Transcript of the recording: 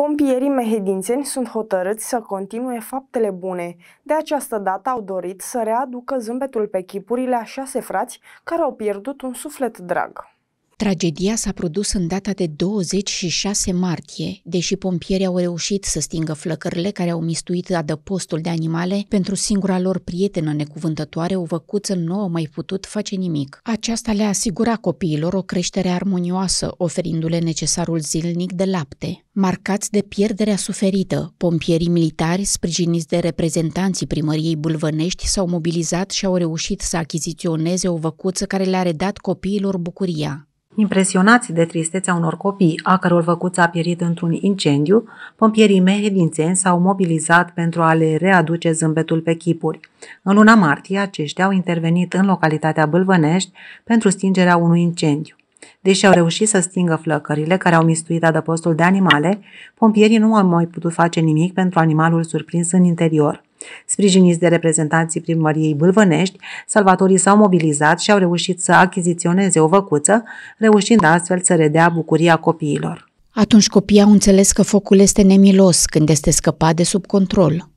Pompierii mehedințeni sunt hotărâți să continue faptele bune. De această dată au dorit să readucă zâmbetul pe chipurile a șase frați care au pierdut un suflet drag. Tragedia s-a produs în data de 26 martie, deși pompierii au reușit să stingă flăcările care au mistuit adăpostul de animale pentru singura lor prietenă necuvântătoare, o văcuță nu au mai putut face nimic. Aceasta le a asigurat copiilor o creștere armonioasă, oferindu-le necesarul zilnic de lapte. Marcați de pierderea suferită, pompierii militari, sprijiniți de reprezentanții primăriei bulvănești, s-au mobilizat și au reușit să achiziționeze o văcuță care le-a redat copiilor bucuria. Impresionați de tristețea unor copii, a căror văcuță a pierit într-un incendiu, pompierii mehedințeni s-au mobilizat pentru a le readuce zâmbetul pe chipuri. În luna martie, aceștia au intervenit în localitatea Bâlvănești pentru stingerea unui incendiu. Deși au reușit să stingă flăcările care au mistuit adăpostul de animale, pompierii nu au mai putut face nimic pentru animalul surprins în interior. Sprijiniți de reprezentanții primăriei Bâlvănești, salvatorii s-au mobilizat și au reușit să achiziționeze o văcuță, reușind astfel să redea bucuria copiilor. Atunci copiii au înțeles că focul este nemilos când este scăpat de sub control.